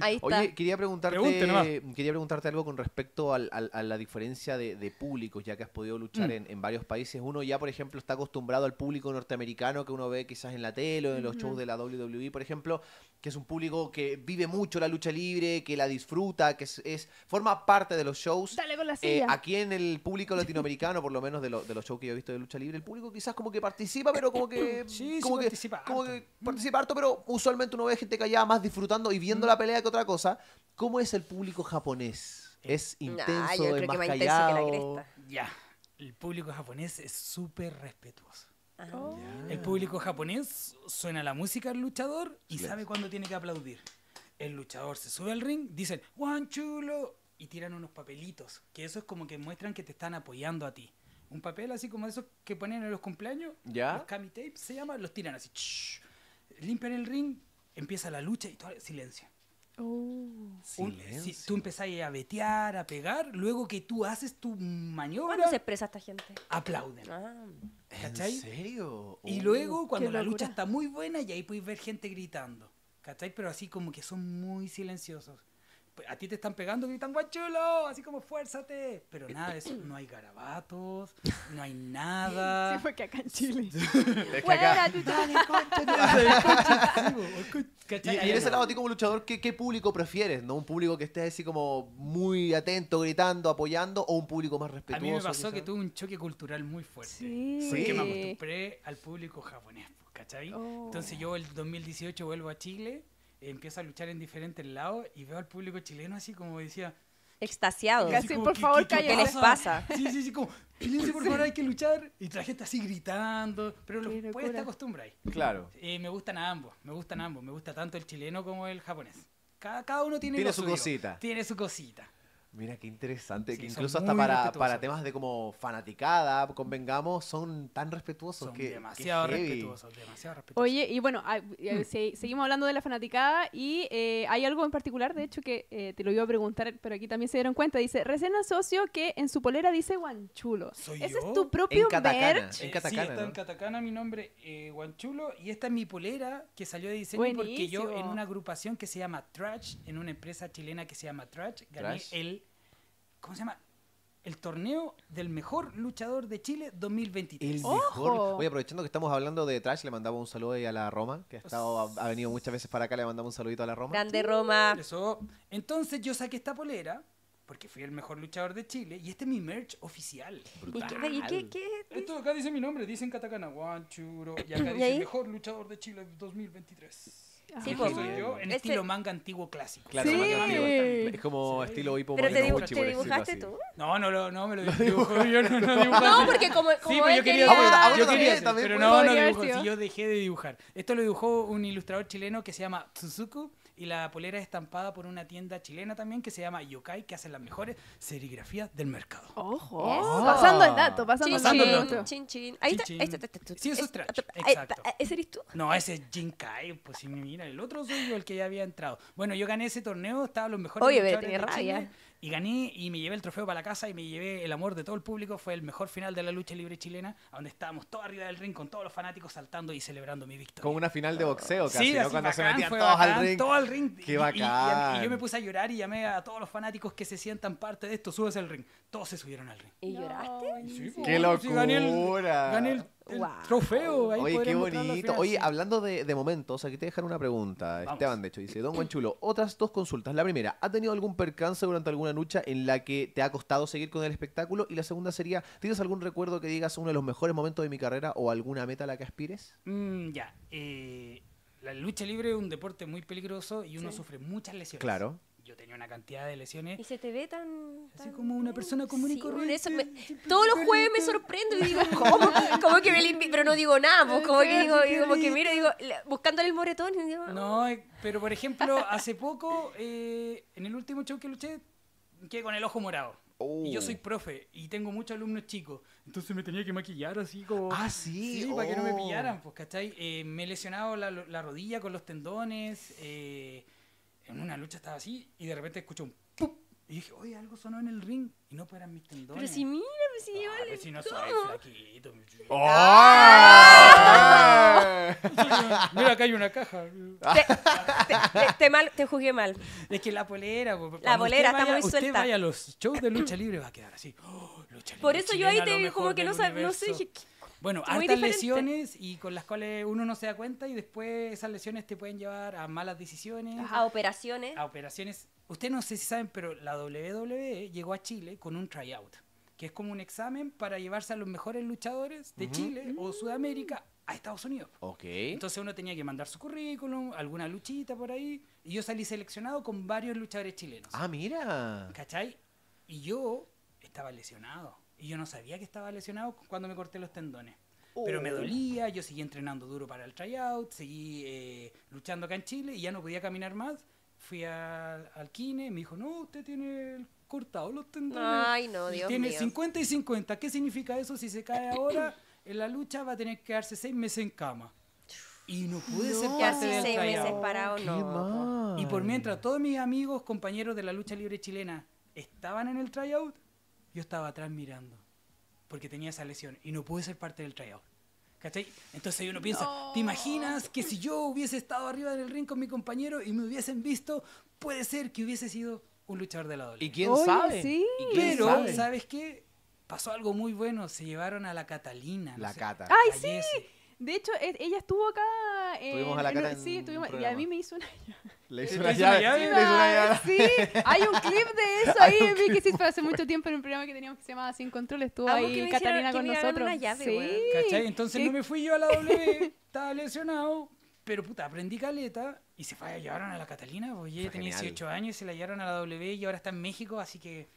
Ahí Oye, quería preguntarte, quería preguntarte algo con respecto a la diferencia de, públicos, ya que has podido luchar mm. en, varios países. Uno ya, por ejemplo, está acostumbrado al público norteamericano que uno ve quizás en la tele o en los shows de la WWE, por ejemplo, que es un público que vive mucho la lucha libre, que la disfruta, que es, forma parte de los shows. Dale con la eh, aquí en el público latinoamericano, por lo menos de, los shows que yo he visto de lucha libre, el público quizás como que participa, pero como que, sí, participa como que participa harto, pero usualmente uno ve gente callada más disfrutando y viendo la pelea que otra cosa, ¿cómo es el público japonés? ¿Es intenso, es más, callado? Ya, el público japonés es súper respetuoso. Oh. El público japonés suena la música al luchador y sabe cuándo tiene que aplaudir. El luchador se sube al ring, dicen One chulo y tiran unos papelitos, que eso es como que muestran que te están apoyando a ti. Un papel así como esos que ponen en los cumpleaños, ¿Ya? los kami se llaman, los tiran así. limpian el ring, empieza la lucha y todo, silencio. ¡Oh! tú empezás a vetear, a pegar, luego que tú haces tu maniobra. ¿Cuándo se expresa esta gente? Aplauden. Ah. ¿Cachai? ¿En serio? Y luego, cuando la lucha está muy buena, y ahí puedes ver gente gritando. ¿Cachai? Pero así como que son muy silenciosos a ti te están pegando, gritan guachulo, así como fuérzate. Pero nada, eso, no hay garabatos, no hay nada. Sí, que acá en Chile. y, en ese lado, a ti como luchador, ¿qué, público prefieres? ¿No? ¿Un público que esté así como muy atento, gritando, apoyando, o un público más respetuoso? A mí me pasó que tuve un choque cultural muy fuerte. Sí. que me acostumbré al público japonés, pues, ¿cachai? Oh. Entonces yo el 2018 vuelvo a Chile empiezo a luchar en diferentes lados y veo al público chileno así como decía... Extasiado. Casi, por ¿qué, favor, ¿qué, favor qué les pasa? Sí, sí, sí, como, por favor, hay que luchar. Y la así gritando, pero los estar te ahí Claro. Eh, me gustan a ambos, me gustan ambos. Me gusta tanto el chileno como el japonés. Cada, cada uno tiene, su cosita. Tiene su cosita. Mira, qué interesante. que incluso hasta para, para, temas de como fanaticada, convengamos, son tan respetuosos. demasiado respetuosos, demasiado respetuosos. Oye, y bueno, ah, eh, hmm. seguimos hablando de la fanaticada y eh, hay algo en particular, de hecho, que eh, te lo iba a preguntar, pero aquí también se dieron cuenta. Dice, recién asocio que en su polera dice Guanchulo. ¿Ese es tu propio en En katakana, sí, en mi nombre, Guanchulo, y esta es mi polera que salió de diseño porque yo en una agrupación que se llama Trash, en una empresa chilena que se llama Trash, gané el ¿Cómo se llama? el torneo del mejor luchador de Chile 2023. El mejor. Oye, aprovechando que estamos hablando de Trash, le mandamos un saludo ahí a la Roma, que ha, estado, ha venido muchas veces para acá, le mandamos un saludito a la Roma. Grande Roma. Entonces yo saqué esta polera. Porque fui el mejor luchador de Chile y este es mi merch oficial. ¿Y qué, qué, Esto acá dice mi nombre, dicen Katakana Churo, y acá dice mejor luchador de Chile 2023. Ah, sí, pues, yo en estilo manga antiguo clásico. Claro, es como estilo hipo Pero te, dibujaste tú. No, no, no, me lo (laughs) dibujó. Yo no, dibujé. No, porque como, como yo quería, yo, quería pero pues. no, no dibujó. yo dejé de dibujar. Esto lo dibujó un ilustrador chileno que se llama Suzuku y la polera es estampada por una tienda chilena también que se llama Yokai, que hace las mejores serigrafías del mercado. ¡Ojo! Oh. Pasando el dato, pasando el dato. Chin, chin. Ahí está. Ahí está, Sí, eso es Exacto. Ah, ¿Ese eres tú? No, ese es Jinkai. Pues si mira, el otro soy yo el que ya había entrado. Bueno, yo gané ese torneo, estaba los mejores. Oye, ve, y gané y me llevé el trofeo para la casa y me llevé el amor de todo el público. Fue el mejor final de la lucha libre chilena, donde estábamos todos arriba del ring con todos los fanáticos saltando y celebrando mi victoria. Como una final de boxeo casi, ¿no? Cuando se metían todos al ring. ring. Qué bacán. Y, yo me puse a llorar y llamé a todos los fanáticos que se sientan parte de esto. Subes al ring. Todos se subieron al ring. ¿Y lloraste? Sí, ¿Qué locura! el trofeo. Oye, qué bonito. Oye, hablando de, momentos, aquí te dejan una pregunta. Esteban, de hecho, dice, Don (clears throat) chulo. otras dos consultas. La primera, ¿ha tenido algún percance durante alguna lucha en la que te ha costado seguir con el espectáculo? Y la segunda sería, ¿tienes algún recuerdo que digas uno de los mejores momentos de mi carrera o alguna meta a la que aspires? Mm, ya, eh, la lucha libre es un deporte muy peligroso y uno sufre muchas lesiones. Claro yo tenía una cantidad de lesiones. Y se te ve tan. Así como una uh, persona común y corriente. todos los jueves me sorprendo y (laughs) digo, ¿cómo? ¿Cómo que me limpio? Pero no digo nada, pues, como que digo, que miro, digo, buscándole el moretón. no, eh, pero por ejemplo, hace poco, eh, en el último show que luché, quedé con el ojo morado. Y yo oh. soy profe y tengo muchos alumnos chicos. Entonces me tenía que maquillar así como. Ah, sí. (laughs) para que no me oh. pillaran, pues, ¿cachai? Eh, me he lesionado la, rodilla con los tendones. Eh, en una lucha estaba así y de repente escucho un ¡pum! Y dije, oye, algo sonó en el ring. Y no, paran pues, mis tendones. Pero si mira, pero si yo a le... Si no soy flaquito. ¡Oh! mira, acá hay una caja. Te, te, mal, te jugué mal. Es que la polera... La polera está muy suelta. Usted vaya a los shows de lucha libre va a quedar así. (gasps) Por eso yo ahí te como que no, sé, dije... ¿qué? Bueno, hartas lesiones y con las cuales uno no se da cuenta y después esas lesiones te pueden llevar a malas decisiones. A operaciones. A operaciones. Ustedes no sé si saben, pero la WWE llegó a Chile con un tryout, que es como un examen para llevarse a los mejores luchadores de Chile o Sudamérica a Estados Unidos. Ok. Entonces uno tenía que mandar su currículum, alguna luchita por ahí, y yo salí seleccionado con varios luchadores chilenos. Ah, mira. ¿Cachai? Y yo estaba lesionado. Y yo no sabía que estaba lesionado cuando me corté los tendones. Pero me oh. dolía, yo seguí entrenando duro para el tryout, seguí eh, luchando acá en Chile y ya no podía caminar más. Fui al kine, me dijo, no, usted tiene el cortado los tendones. Ay, no, Dios Tiene 50 y 50. ¿Qué significa eso? Si se cae ahora (coughs) en la lucha va a tener que quedarse seis meses en cama. Y no pude ser parte del seis meses parado, no. Y por mientras todos mis amigos, compañeros de la lucha libre chilena estaban en el tryout, yo estaba atrás mirando, porque tenía esa lesión y no pude ser parte del tryout. ¿Cachai? Entonces uno piensa, ¿te imaginas que si yo hubiese estado arriba del ring con mi compañero y me hubiesen visto, puede ser que hubiese sido un luchador de la doble? ¿Y quién sabe? Pero, ¿sabes qué? Pasó algo muy bueno, se llevaron a la Catalina. La Cata. ¡Ay, sí! De hecho, e, ella estuvo acá. Eh, a la Cata sí, y a mí me hizo una... Le eh, hizo una llave. Sí, hay un clip de (laughs) eso ahí. Vi que hiciste hace mucho tiempo en un programa que teníamos que se llamaba Sin Control. Estuvo ah, ahí Catalina con nosotros. sí. Entonces no me fui yo a la W. (laughs) Estaba lesionado. Pero puta, aprendí caleta y se fue, llevaron a la Catalina, oye pues, ella tenía 18 años, y se la llevaron a la W y ahora está en México, así que...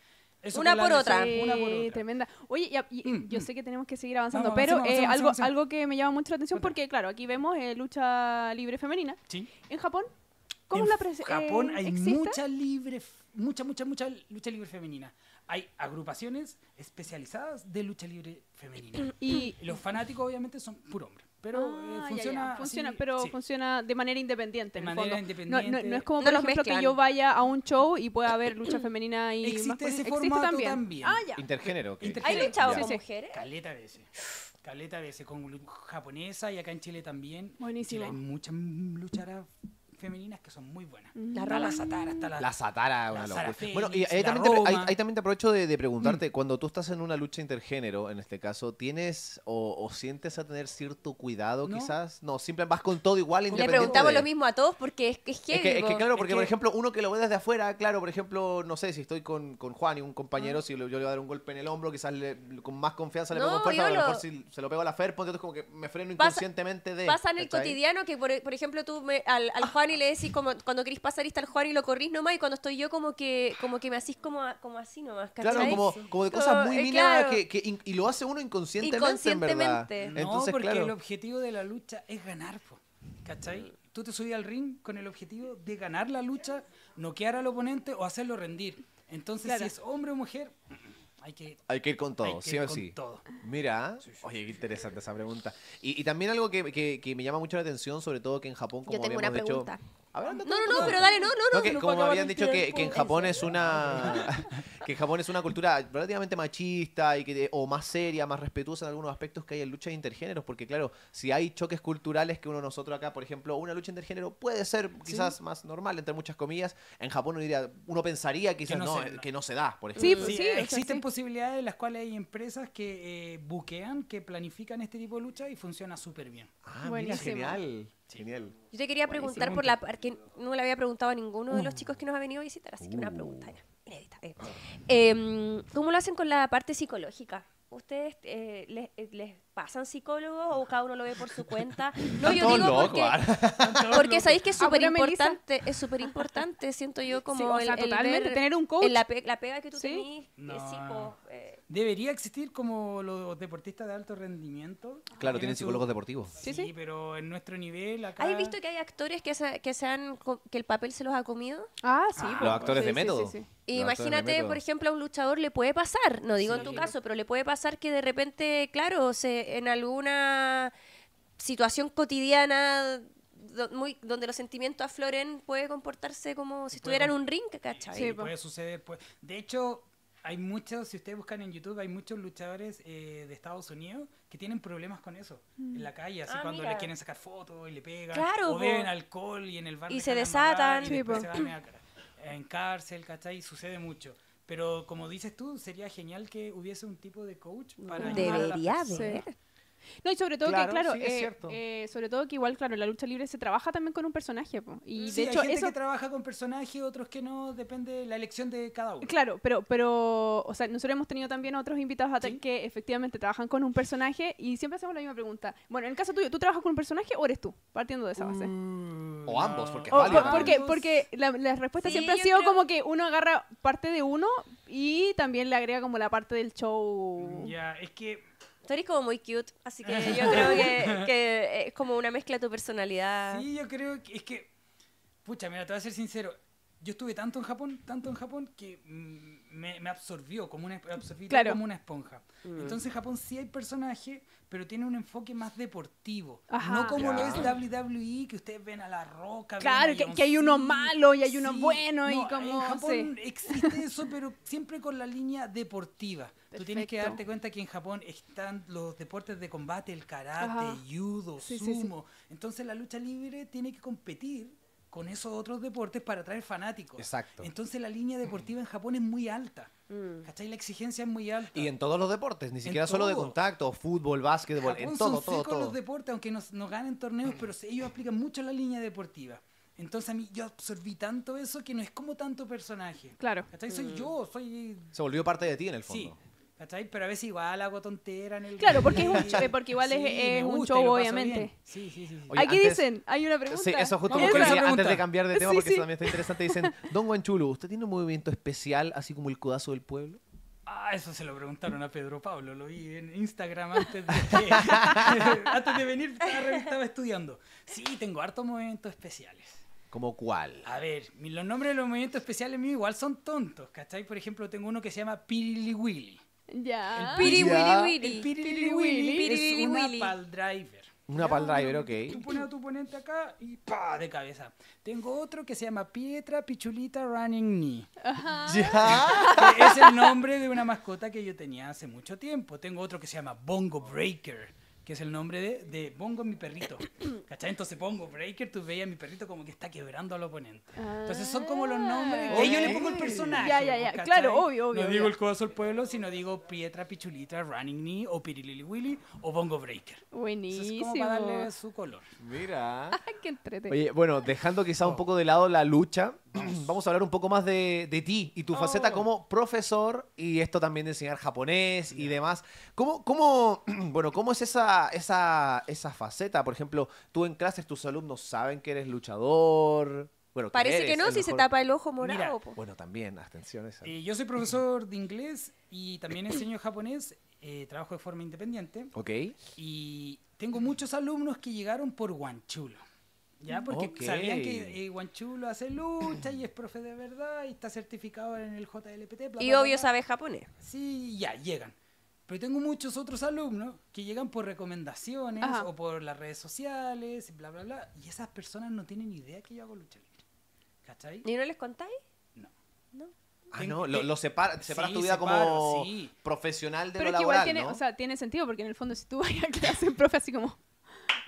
una, por otra. una por otra. Tremenda. Oye, mm, yo mm. sé que tenemos que seguir avanzando, pero eh, algo, algo que me llama mucho la atención, porque claro, aquí vemos eh, lucha libre femenina. En Japón en Japón eh, hay mucha libre, mucha, mucha, mucha lucha libre femenina. Hay agrupaciones especializadas de lucha libre femenina. (clears throat) Y los fanáticos obviamente son puro hombre. Pero eh, ah, funciona. Funciona, pero funciona de manera independiente. De manera independiente. No, es como, por ejemplo, que yo vaya a un show y pueda haber lucha femenina y. Existe pues, ese formato también? Ah, Intergénero. Okay. ¿Hay luchado con mujeres? Caleta veces. Caleta veces. Con japonesa y acá en Chile también. Buenísimo. hay muchas lucharas femeninas que son muy buenas. La está la Satara, está la. La Bueno, y eh, ahí, también te, también aprovecho de, preguntarte, mm. cuando tú estás en una lucha intergénero, en este caso, ¿tienes o, sientes a tener cierto cuidado quizás? No, siempre vas con todo igual independiente. Le preguntamos lo mismo a todos porque es, es que es que, claro, porque por ejemplo, uno que lo ve desde afuera, claro, por ejemplo, no sé, si estoy con, Juan y un compañero, ah. si yo le voy a dar un golpe en el hombro, quizás le, con más confianza le pongo fuerza, a lo mejor si se lo pego a la Fer, entonces como que me freno inconscientemente de... Pasa en el cotidiano que, por, por ejemplo, tú me, al, ah. Juan y le decís como cuando querís pasar está al Juan y lo corrís nomás y cuando estoy yo como que como que me hacís como, como así nomás, ¿cachai? Claro, como, de cosas muy eh, mínimas que, y lo hace uno inconscientemente, inconscientemente. En No, porque el objetivo de la lucha es ganar, ¿cachai? Tú te subís al ring con el objetivo de ganar la lucha, noquear al oponente o hacerlo rendir. Entonces, si es hombre o mujer, hay que, ir con todo, sí o sí. Mira, oye, qué interesante esa pregunta. Y, también algo que, que, me llama mucho la atención, sobre todo que en Japón, como Yo habíamos Dicho, no, no, no, pero dale, no, no, no. no como habían dicho que, en Japón es una (laughs) que Japón es una cultura relativamente machista y que o más seria, más respetuosa en algunos aspectos que hay en luchas intergéneros, porque claro, si hay choques culturales que uno nosotros acá, por ejemplo, una lucha intergénero puede ser quizás más normal entre muchas comillas, en Japón uno diría, uno pensaría que no, se, que no se da, por ejemplo. Pues sí, sí, existen posibilidades en las cuales hay empresas que eh, buquean, que planifican este tipo de lucha y funciona súper bien. Ah, genial. Yo te quería preguntar por la porque no le había preguntado a ninguno de los uh. chicos que nos ha venido a visitar, así que una uh. pregunta inédita. Eh. Em, ¿Cómo lo hacen con la parte psicológica? ¿Ustedes eh, eh, les, pasan psicólogos o cada uno lo ve por su cuenta? (laughs) No, yo digo ah. (laughs) porque, sabéis que es ah, súper importante, es súper importante, siento yo como el, tener un coach. la, pega que tú Debería existir como los deportistas de alto rendimiento. Claro, tienen psicólogos deportivos. Sí, pero en nuestro nivel acá... ¿Has visto que hay actores que, que, se que el papel se los ha comido? Ah, sí. Ah, pues. los actores de método. Imagínate, por ejemplo, a un luchador le puede pasar, no digo en tu caso, pero le puede pasar que de repente, claro, se, en alguna situación cotidiana muy, donde los sentimientos afloren puede comportarse como si estuviera en un ring, ¿cachai? Sí, pues. puede suceder. Pues. De hecho, hay muchos, si ustedes buscan en YouTube, hay muchos luchadores eh, de Estados Unidos que tienen problemas con eso en la mm. calle, así ah, cuando le quieren sacar fotos y le pegan, claro, o beben alcohol y en el bar y se desatan, y se van en cárcel, ¿cachai? sucede mucho. Pero como dices tú, sería genial que hubiese un tipo de coach para debería no, y sobre todo que, claro, eh, eh, sobre todo que igual, claro, la lucha libre se trabaja también con un personaje. Y de hecho, hay gente que trabaja con personajes otros que no, depende de la elección de cada uno. Claro, pero, pero o sea, nosotros hemos tenido también otros invitados a que efectivamente trabajan con un personaje y siempre hacemos la misma pregunta. Bueno, en el caso tuyo, ¿tú trabajas con un personaje o eres tú? Partiendo de esa base. o uh, ambos, porque porque, porque la, respuesta siempre ha sido como que uno agarra parte de uno y también le agrega como la parte del show. Ya, es que Tú como muy cute, así que (laughs) yo creo que es como una mezcla de tu personalidad. Sí, yo creo que es que, pucha, mira, te voy a ser sincero, yo estuve tanto en Japón, tanto en Japón, que mm, me, absorbió, como una, como una esponja. Mm. Entonces Entonces Japón sí hay personajes, pero tiene un enfoque más deportivo. No como lo es WWE, que ustedes ven a La Roca. Claro, que, hay uno malo y hay uno bueno. y como, en Japón existe eso, (laughs) pero siempre con la línea deportiva. Tú tienes que darte cuenta que en Japón están los deportes de combate, el karate, judo, sumo. Entonces la lucha libre tiene que competir con esos otros deportes para atraer fanáticos. Exacto. Entonces la línea deportiva en Japón es muy alta. hasta mm. ¿Cachai? La exigencia es muy alta. Y en todos los deportes, ni siquiera solo de contacto, fútbol, básquetbol, en todo, todo, todo, los deportes, aunque no, ganen torneos, pero ellos aplican mucho la línea deportiva. Entonces a mí yo absorbí tanto eso que no es como tanto personaje. Claro. ¿Cachai? Soy mm. yo, soy... Se volvió parte de ti en el fondo. Sí. ¿Cachai? Pero a veces igual hago tontera en el. Claro, porque, es un, (laughs) porque igual es, un show, obviamente. Sí, sí, sí. Aquí dicen, hay una pregunta. Sí, eso justo antes de cambiar de tema, porque eso también está interesante, dicen: Don Guanchulo, ¿usted tiene un movimiento especial, así como el codazo del pueblo? Ah, eso se lo preguntaron a Pedro Pablo, lo vi en Instagram antes de, (laughs) antes de venir, estaba, estudiando. Sí, tengo hartos movimientos especiales. ¿Como cuál? A ver, los nombres de los movimientos especiales míos igual son tontos, ¿cachai? Por ejemplo, tengo uno que se llama Pirili ya. El piri El es una pal driver. Una pal driver, ok. Tú pones a tu oponente acá y pa de cabeza. Tengo otro que se llama Pietra Pichulita Running Knee. Ya. (laughs) Es el nombre de una mascota que yo tenía hace mucho tiempo. Tengo otro que se llama Bongo Breaker que es el nombre de, de Bongo mi perrito. (coughs) ¿Cachai? Entonces pongo Breaker, tú veías a mi perrito como que está quebrando al oponente. Entonces son como los nombres. Y ah, yo le pongo el personaje. Ya, ya, ya. Claro, obvio, obvio. No digo el codazo del pueblo, sino digo Pietra, Pichulita, Running Knee, o Pirilili Willy, o Bongo Breaker. Buenísimo. Eso es como darle su color. Mira. (laughs) Qué Oye, bueno, dejando quizás un oh. poco de lado la lucha (clears throat) vamos a hablar un poco más de, ti y tu faceta oh. como profesor y esto también de enseñar japonés y demás. ¿Cómo, cómo, (clears throat) bueno, ¿cómo es esa, esa, esa faceta? Por ejemplo, tú en clases, tus alumnos saben que eres luchador. Bueno, Parece que no, si se tapa el ojo morado. bueno, también, atención. Esa. Eh, yo soy profesor de inglés y también (clears throat) enseño japonés. Eh, trabajo de forma independiente. Ok. Y tengo muchos alumnos que llegaron por Guanchulo. Ya, porque sabían que eh, Guanchulo hace lucha y es profe de verdad y está certificado en el JLPT. y obvio sabe japonés. Sí, ya, llegan. Pero tengo muchos otros alumnos que llegan por recomendaciones o por las redes sociales, y bla, bla, bla. Y esas personas no tienen idea que yo hago lucha libre. ¿Cachai? ¿Y no les contáis? No. No. Ah, no, lo, separa, separas tu vida como profesional de Pero lo laboral, que igual tiene, o sea, tiene sentido porque en el fondo si tú (laughs) vas a clase, el profe así como,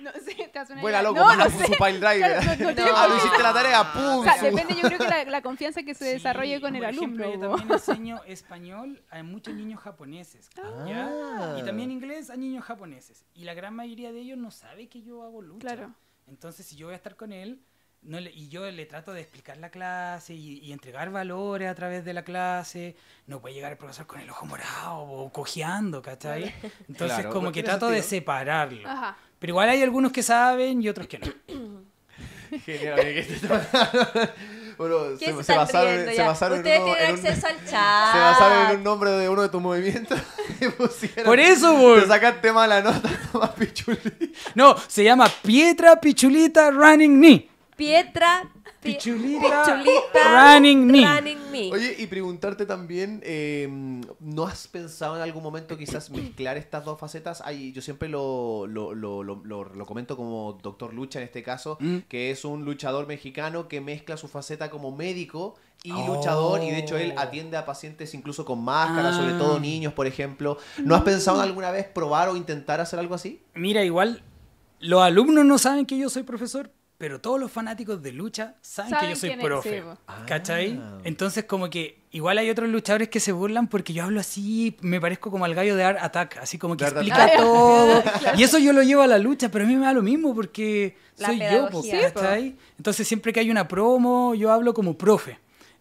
no sé, te hace una Buena, loco, no, no pile driver. (laughs) (laughs) Ah, la tarea, pum. O sea, depende, yo creo que la, confianza que se desarrolle con el alumno. Yo también enseño español a muchos niños japoneses. Ah. Y también inglés a niños japoneses. Y la gran mayoría de ellos no sabe que yo hago lucha. Claro. Entonces, si yo voy a estar con él, no y yo le trato de explicar la clase y, entregar valores a través de la clase. No puede llegar el profesor con el ojo morado o cojeando, ¿cachai? Entonces, como que trato de separarlo. Ajá. Pero igual hay algunos que saben y otros que no. (coughs) Genial, (laughs) bueno, se, se, basaron, se basaron Ustedes en uno, tienen acceso al chat. (laughs) Se basaron en un nombre de uno de tus movimientos. (laughs) Y pusieron, Por eso, boludo. Te sacaste mala nota, Tomás No, se llama Pietra Pichulita Running Knee. Pietra Pichulita, running, me. Oye, y preguntarte también, em, ¿no has pensado en algún momento quizás mezclar estas dos facetas? yo siempre lo, lo, comento como Doctor Lucha en este caso, mm. que es un luchador mexicano que mezcla su faceta como médico y luchador y de hecho él oh. atiende a pacientes incluso con máscaras, sobre ah. todo niños, por ejemplo. ¿No has pensado mm. alguna vez probar o intentar hacer algo así? Mira, igual los alumnos no saben que yo soy profesor, pero todos los fanáticos de lucha saben, que yo soy profe. ¿Cachai? Ah. Entonces, como que igual hay otros luchadores que se burlan porque yo hablo así, me parezco como al gallo de Art Attack, así como que explica todo. (laughs) Y eso yo lo llevo a la lucha, pero a mí me da lo mismo porque soy yo, ¿cachai? Entonces, siempre que hay una promo, yo hablo como profe.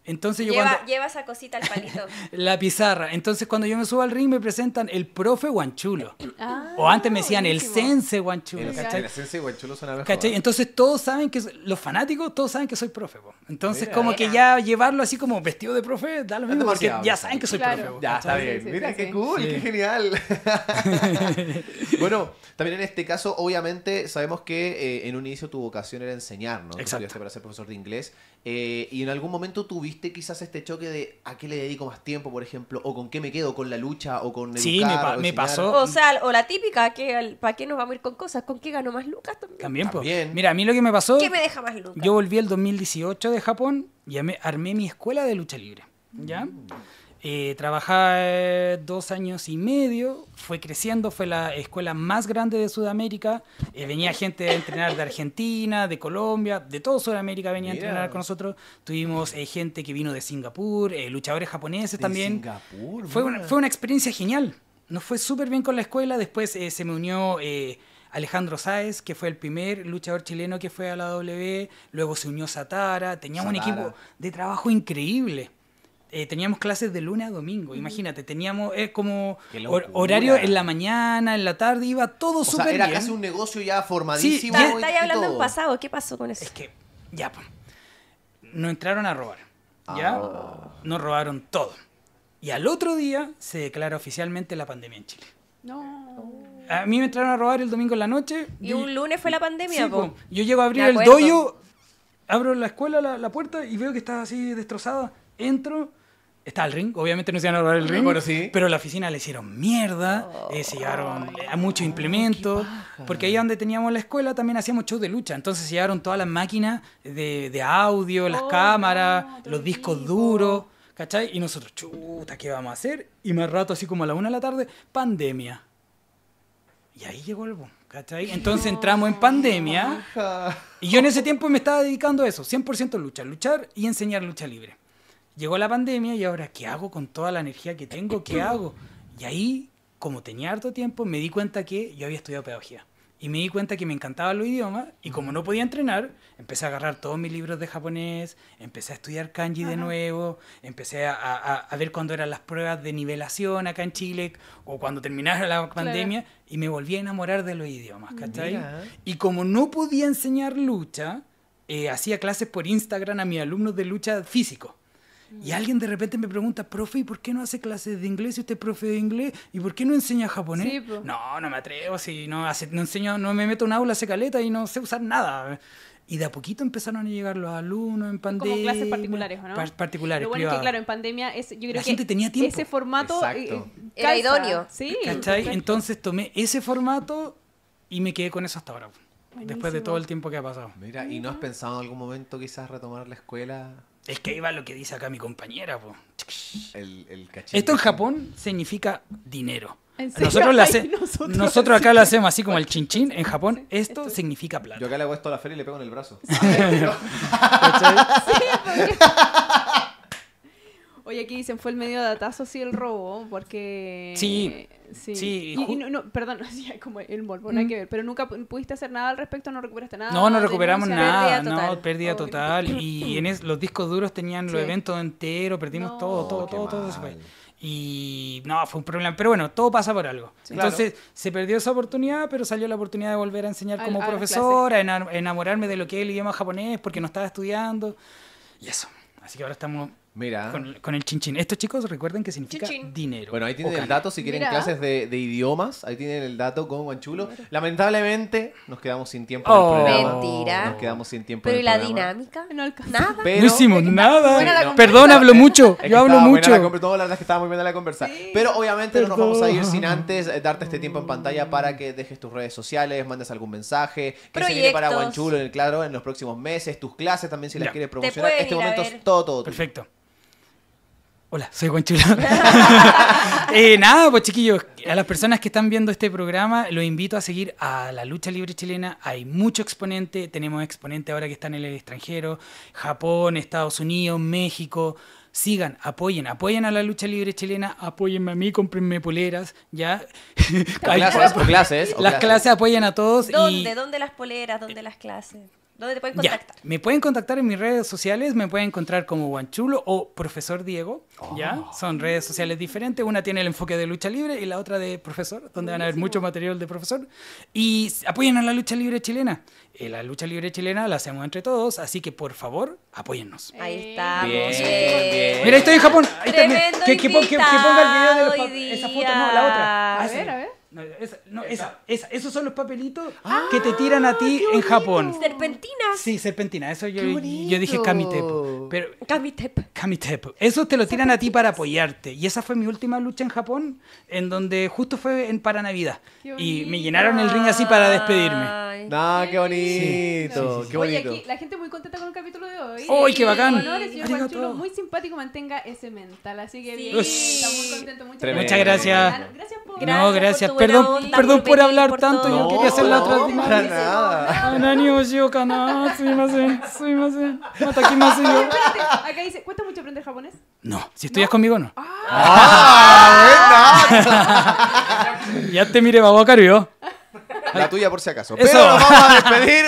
Entonces yo lleva, lleva esa cosita al palito. (laughs) la pizarra. Entonces cuando yo me subo al ring me presentan el profe Guanchulo. o ah, antes me decían el sense Guanchulo. El, sense Guanchulo suena mejor Entonces todos saben que, los fanáticos todos saben que soy profe. Entonces como que ya llevarlo así como vestido de profe da lo mismo porque ya saben que soy profe. ya, está bien. mira, qué cool, qué genial. (laughs) (laughs) bueno, también en este caso obviamente sabemos que eh, en un inicio tu vocación era enseñar, ¿no? Exacto. para ser profesor de inglés eh, y en algún momento tuviste quizás este choque de a qué le dedico más tiempo, por ejemplo, o con qué me quedo, con la lucha, o con educar, Sí, me, pasó. O sea, o la típica, que ¿para qué nos vamos a ir con cosas? ¿Con qué gano más lucas también? También, pues. Mira, a mí lo que me pasó... ¿Qué me deja más lucas? Yo volví el 2018 de Japón y armé mi escuela de lucha libre, ¿ya? Mm. Eh, trabajé dos años y medio, fue creciendo, fue la escuela más grande de Sudamérica. Eh, venía gente a entrenar de Argentina, de Colombia, de todo Sudamérica venía a entrenar con nosotros. Tuvimos eh, gente que vino de Singapur, eh, luchadores japoneses también. fue, una, experiencia genial. Nos fue súper bien con la escuela. Después se me unió. Alejandro Sáez, que fue el primer luchador chileno que fue a la W, luego se unió Satara, teníamos un equipo de trabajo increíble. Eh, teníamos clases de lunes a domingo, imagínate, teníamos es como horario en la mañana, en la tarde, iba todo súper bien. era casi un negocio ya formadísimo. Sí, ya, hablando del pasado, ¿qué pasó con eso? Es que, ya, pues, nos entraron a robar, ¿ya? Ah. Nos robaron todo. Y al otro día se declara oficialmente la pandemia en Chile. No. A mí me entraron a robar el domingo en la noche. ¿Y, un lunes fue la pandemia? Sí, Yo llego a abrir el doyo, abro la escuela, la, la puerta y veo que está así destrozada. Entro, Está el ring, obviamente no se iban a robar el ah, ring, sí. pero la oficina le hicieron mierda, oh. eh, se llevaron a muchos implementos, porque ahí donde teníamos la escuela también hacíamos shows de lucha, entonces se llevaron todas las máquinas de, audio, las oh, cámaras, los discos duros, ¿cachai? Y nosotros, chuta, ¿qué vamos a hacer? Y más rato, así como a la una de la tarde, pandemia. Y ahí llegó el boom. ¿Cachai? Entonces entramos en pandemia. Y yo en ese tiempo me estaba dedicando a eso, 100% lucha, luchar y enseñar lucha libre llegó la pandemia y ahora, ¿qué hago con toda la energía que tengo? ¿Qué (clears throat) hago? Y ahí, como tenía harto tiempo, me di cuenta que yo había estudiado pedagogía. Y me di cuenta que me encantaban los idiomas y como no podía entrenar, empecé a agarrar todos mis libros de japonés, empecé a estudiar kanji de nuevo, empecé a, ver cuándo eran las pruebas de nivelación acá en Chile o cuando terminara la pandemia y me volví a enamorar de los idiomas, ¿cachai? Y como no podía enseñar lucha, eh, hacía clases por Instagram a mis alumnos de lucha físico. Y alguien de repente me pregunta, profe, ¿y por qué no hace clases de inglés si usted es profe de inglés? ¿Y por qué no enseña japonés? no, no me atrevo, si no, hace, no enseño, no me meto en aula, hace caleta y no sé usar nada. Y de a poquito empezaron a llegar los alumnos en pandemia. Como clases particulares, ¿no? particulares, Lo bueno es que, claro, en pandemia yo creo la que gente tenía tiempo. ese formato eh, eh, era idóneo. Sí. ¿Cachai? Entonces tomé ese formato y me quedé con eso hasta ahora. Después de todo el tiempo que ha pasado. Mira, ¿y no has pensado en algún momento quizás retomar la escuela es que ahí va lo que dice acá mi compañera. Esto en Japón significa dinero. Nosotros, acá lo hacemos así como el chinchín. En Japón esto, significa plata. Yo acá le hago esto a la feria y le pego en el brazo. (laughs) (laughs) Oye, aquí dicen, fue el medio datazo sí el robo, porque... Sí, sí. no, (laughs) como el morbo, no hay que ver, pero nunca pudiste hacer nada al respecto, no recuperaste nada. No, no recuperamos nada, pérdida total. no, pérdida total. y, (clears throat) en los discos duros tenían los eventos enteros, perdimos todo, todo, oh, todo, todo Y no, fue un problema. Pero bueno, todo pasa por algo. Entonces se perdió esa oportunidad, pero salió la oportunidad de volver a enseñar como profesora, a enamorarme de lo que es el idioma japonés, porque no estaba estudiando. Y eso. Así que ahora estamos Mira. Con, el chinchín. Estos chicos recuerden que significa dinero. Bueno, ahí tienen el dato si quieren clases de, idiomas. Ahí tienen el dato con Guanchulo. Lamentablemente nos quedamos sin tiempo. En oh. programa. Mentira. Nos quedamos sin tiempo. Pero la dinámica? No alcanzó. Nada. no hicimos nada. Perdón, hablo mucho. Yo hablo mucho. La, verdad es que estaba muy bien la conversa. Pero obviamente no nos vamos a ir sin antes eh, darte este tiempo en pantalla para que dejes tus redes sociales, mandes algún mensaje. Que se viene para Guanchulo en el claro en los próximos meses. Tus clases también si las quieres promocionar. Este momento es todo, todo. Perfecto. Hola, soy Juan (laughs) eh, nada, pues chiquillos, a las personas que están viendo este programa, los invito a seguir a la lucha libre chilena. Hay mucho exponente, tenemos exponente ahora que está en el extranjero, Japón, Estados Unidos, México. Sigan, apoyen, apoyen a la lucha libre chilena, apóyenme a mí, cómprenme poleras, ya. clases, clases, las clases. apoyan a todos. ¿Dónde? ¿Dónde las poleras? ¿Dónde las clases? ¿Dónde te pueden contactar? Ya. Me pueden contactar en mis redes sociales, me pueden encontrar como Guanchulo o Profesor Diego, ¿ya? Oh. Son redes sociales diferentes, una tiene el enfoque de lucha libre y la otra de profesor, donde van a ver mucho material de profesor. Y apoyen a la lucha libre chilena. Eh, la lucha libre chilena la hacemos entre todos, así que por favor, apóyennos. Ahí está. Bien, Mira, estoy en Japón. está, que, ponga el video de los, esa foto, no, la otra. Ah, a ver, a ver. No, esos son los papelitos ah, que te tiran a ti en Japón. Serpentinas. Sí, serpentina. Eso yo, dije kamitepo. Pero, kamitepo. Eso te lo tiran a ti para apoyarte. Y esa fue mi última lucha en Japón, en donde justo fue en, para Navidad. Y me llenaron el ring así para despedirme. qué bonito. bonito. la gente muy contenta con el capítulo de hoy ir. ¡Uy, qué bacán! Honores, señor Chulo, muy simpático, mantenga ese mental. Así que bien, sí. estamos muy Mucho Muchas Tremendo. gracias. Gracias, gracias por... No, gracias. Por perdón onda, perdón por, hablar por tanto. Todo. Yo quería hacer la otra. No, para nada. Nani Oshiokana, sumimasen, sumimasen. Matakimasen yo. acá dice, ¿cuesta mucho aprender japonés? No, si estudias conmigo no. ¡Ah! ¡Ah! Ya te mire, babo, yo. La tuya por si acaso. Pero nos vamos a despedir.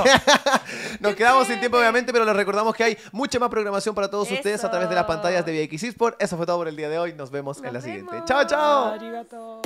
(laughs) (laughs) nos quedamos sin tiempo obviamente, pero les recordamos que hay mucha más programación para todos ustedes a través de las pantallas de VX Sport. Eso fue todo por el día de hoy. Nos vemos en la siguiente. Chao, chao.